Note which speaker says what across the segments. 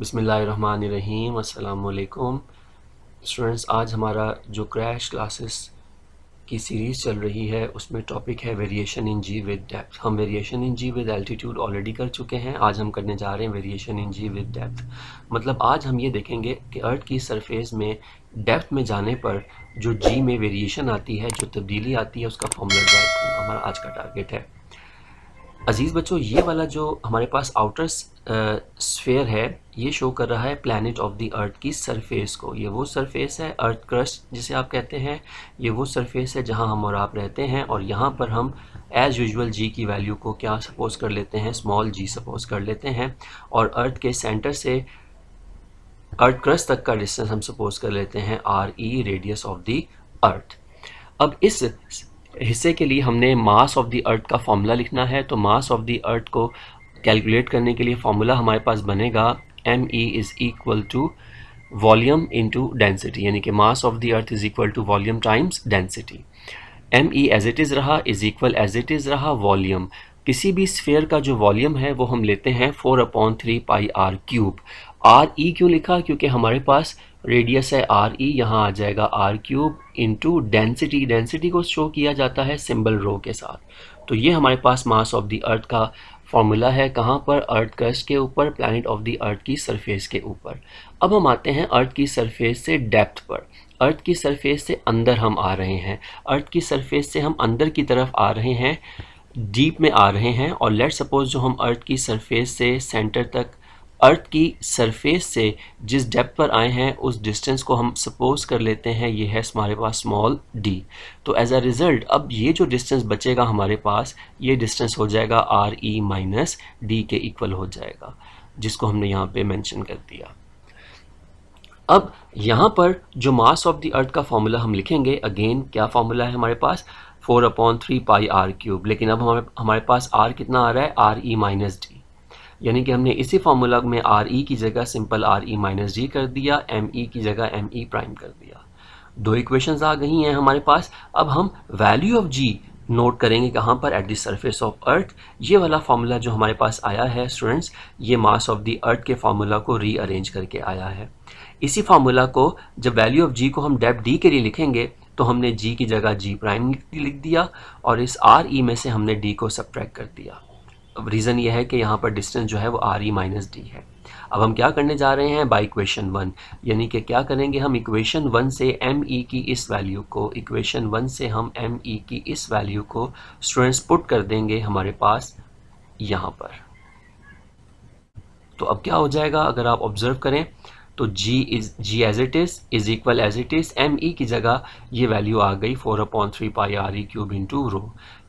Speaker 1: बसमीम अल्लाम स्टूडेंट्स आज हमारा जो क्रैश क्लासेस की सीरीज़ चल रही है उसमें टॉपिक है variation in G with depth हम variation in G with altitude already कर चुके हैं आज हम करने जा रहे हैं variation in G with depth मतलब आज हम ये देखेंगे कि अर्थ की सरफेस में डेप्थ में जाने पर जो जी में वेरिएशन आती है जो तब्दीली आती है उसका फॉर्मूला हमारा आज का टारगेट है अजीज़ बच्चों ये वाला जो हमारे पास आउटर स्फेयर है ये शो कर रहा है प्लानट ऑफ द अर्थ की सरफेस को ये वो सरफेस है अर्थ क्रस्ट जिसे आप कहते हैं ये वो सरफेस है जहां हम और आप रहते हैं और यहाँ पर हम एज़ यूजल जी की वैल्यू को क्या सपोज कर लेते हैं स्मॉल जी सपोज कर लेते हैं और अर्थ के सेंटर से अर्थ क्रस्ट तक का डिस्टेंस हम सपोज कर लेते हैं R E radius of the earth अब इस हिस्से के लिए हमने मास ऑफ द अर्थ का फॉर्मूला लिखना है तो मास ऑफ द अर्थ को कैलकुलेट करने के लिए फार्मूला हमारे पास बनेगा M E is equal to volume into density यानी कि mass of the earth is equal to volume times density M E as it is रहा is equal as it is रहा वॉल्यूम किसी भी स्फेयर का जो वॉल्यूम है वो हम लेते हैं four upon three pi R cube R E क्यों लिखा क्योंकि हमारे पास रेडियस है आर ई e, यहाँ आ जाएगा R cube into density density को शो किया जाता है सिंबल रो के साथ तो ये हमारे पास मास ऑफ द अर्थ का फॉर्मूला है कहाँ पर अर्थ कस्ट के ऊपर प्लानट ऑफ द अर्थ की सरफेस के ऊपर अब हम आते हैं अर्थ की सरफेस से डेप्थ पर अर्थ की सरफेस से अंदर हम आ रहे हैं अर्थ की सरफेस से हम अंदर की तरफ आ रहे हैं डीप में आ रहे हैं और लेट सपोज जो हम अर्थ की सरफेस से सेंटर तक अर्थ की सरफेस से जिस डेप्थ पर आए हैं उस डिस्टेंस को हम सपोज कर लेते हैं ये है हमारे पास स्मॉल डी तो एज अ रिज़ल्ट अब ये जो डिस्टेंस बचेगा हमारे पास ये डिस्टेंस हो जाएगा आर ई माइनस डी के इक्वल हो जाएगा जिसको हमने यहाँ पे मेंशन कर दिया अब यहाँ पर जो मास ऑफ द अर्थ का फॉर्मूला हम लिखेंगे अगेन क्या फॉर्मूला है हमारे पास four upon three pi R cube लेकिन अब हमारे हमारे पास आर कितना आ रहा है आर ई माइनस डी यानी कि हमने इसी फार्मूला में आर ई की जगह simple R E minus D कर दिया एम ई की जगह एम ई प्राइम कर दिया दो इक्वेशंस आ गई हैं हमारे पास अब हम वैल्यू ऑफ जी नोट करेंगे कहाँ पर at the surface of earth ये वाला फार्मूला जो हमारे पास आया है स्टूडेंट्स ये मास ऑफ द अर्थ के फार्मूला को रीअरेंज करके आया है इसी फार्मूला को जब वैल्यू ऑफ जी को हम डेप डी के लिए लिखेंगे तो हमने जी की जगह जी प्राइम लिख दिया और इस आर ई e में से हमने डी को सब्ट्रैक्ट कर दिया अब रीज़न ये है कि यहाँ पर डिस्टेंस जो है वो आर ई माइनस डी है अब हम क्या करने जा रहे हैं बाई इक्वेशन वन यानी कि क्या करेंगे हम इक्वेशन वन से एम ई e की इस वैल्यू को इक्वेशन वन से हम एम ई e की इस वैल्यू को स्टूडेंट्स पुट कर देंगे हमारे पास यहाँ पर तो अब क्या हो जाएगा अगर आप ऑब्ज़र्व करें तो g is g as it is is equal as it is M E की जगह ये वैल्यू आ गई four upon three pi R E cube into rho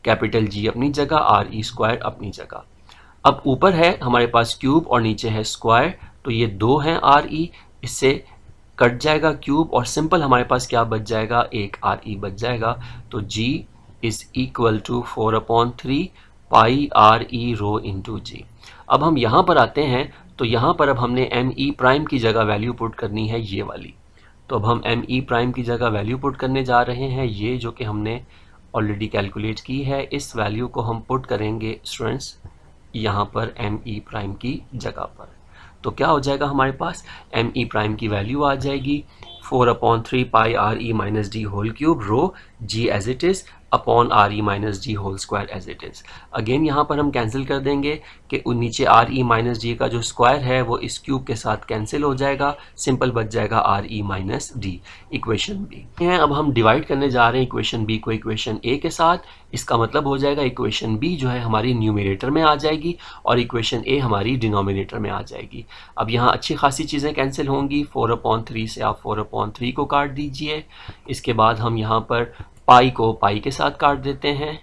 Speaker 1: capital g अपनी जगह आर ई स्क्वायर अपनी जगह अब ऊपर है हमारे पास क्यूब और नीचे है स्क्वायर तो ये दो हैं आर ई e. इससे कट जाएगा क्यूब और सिंपल हमारे पास क्या बच जाएगा एक आर ई e बच जाएगा तो g is equal to four upon three pi R E rho to G अब हम यहाँ पर आते हैं तो यहाँ पर अब हमने एम ई प्राइम की जगह वैल्यू पुट करनी है ये वाली तो अब हम एम ई प्राइम की जगह वैल्यू पुट करने जा रहे हैं ये जो कि हमने ऑलरेडी कैलकुलेट की है इस वैल्यू को हम पुट करेंगे स्टूडेंट्स यहाँ पर एम ई प्राइम की जगह पर तो क्या हो जाएगा हमारे पास एम ई प्राइम की वैल्यू आ जाएगी four upon three pi R E minus D whole cube rho G as it is upon R E minus G whole square as it is again यहाँ पर हम कैंसिल कर देंगे कि नीचे आर ई माइनस जी का जो स्क्वायर है वो इस क्यूब के साथ कैंसिल हो जाएगा सिंपल बच जाएगा R E minus D equation B हैं अब हम डिवाइड करने जा रहे हैं इक्वेशन बी को इक्वेशन ए के साथ इसका मतलब हो जाएगा इक्वेशन बी जो है हमारी न्यूमिनेटर में आ जाएगी और इक्वेशन ए हमारी डिनोमिनेटर में आ जाएगी अब यहाँ अच्छी खासी चीज़ें कैंसिल होंगी फोर अपॉन थ्री से आप फोर अपॉन थ्री को काट दीजिए इसके बाद हम यहाँ पर पाई को पाई के साथ काट देते हैं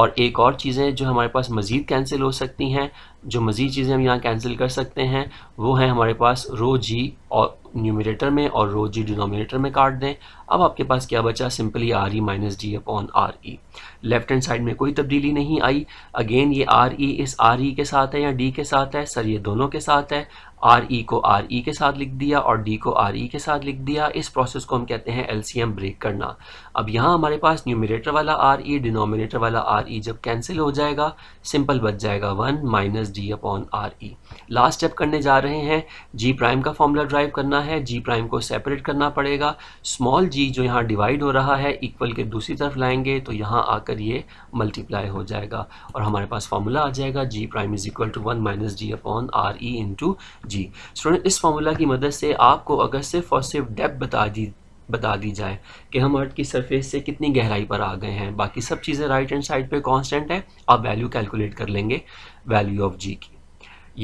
Speaker 1: और एक और चीज़ें जो हमारे पास मज़ीद कैंसिल हो सकती हैं जो मज़ीद चीज़ें हम यहाँ कैंसिल कर सकते हैं वो हैं हमारे पास रो जी और न्यूमिनेटर में और रो जी डिनोमिनेटर में काट दें अब आपके पास क्या बचा simply R E minus D upon R E left hand side में कोई तब्दीली नहीं आई अगेन ये आर ई e इस आर ई e के साथ है या डी के साथ है सर ये दोनों के साथ है आर ई e को आर ई के साथ लिख दिया और डी को आर ई के साथ लिख दिया इस प्रोसेस को हम कहते हैं एल सी एम ब्रेक करना अब यहाँ हमारे पास न्यूमिनेटर वाला आर ई डिनोमिनेटर वाला आर ई जब कैंसिल हो जाएगा सिंपल बच जाएगा one minus G upon R E last step करने जा रहे हैं जी प्राइम का फॉर्मूला ड्राइव करना है जी प्राइम को सेपरेट करना पड़ेगा स्मॉल जी जो यहाँ डिवाइड हो रहा है इक्वल के दूसरी तरफ लाएंगे तो यहाँ आकर ये मल्टीप्लाई हो जाएगा और हमारे पास फार्मूला आ जाएगा G prime is equal to one minus G upon R E into G student इस फार्मूला की मदद से आपको अगर सिर्फ और सिर्फ डेप बता दी बता दी जाए कि हम अर्थ की सरफेस से कितनी गहराई पर आ गए हैं बाकी सब चीज़ें राइट हैंड साइड पे कांस्टेंट है आप वैल्यू कैलकुलेट कर लेंगे वैल्यू ऑफ जी की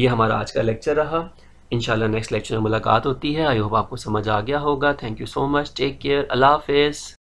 Speaker 1: ये हमारा आज का लेक्चर रहा इन नेक्स्ट लेक्चर में मुलाकात होती है आई होप आपको समझ आ गया होगा thank you so much take care अल्लाह हाफिज़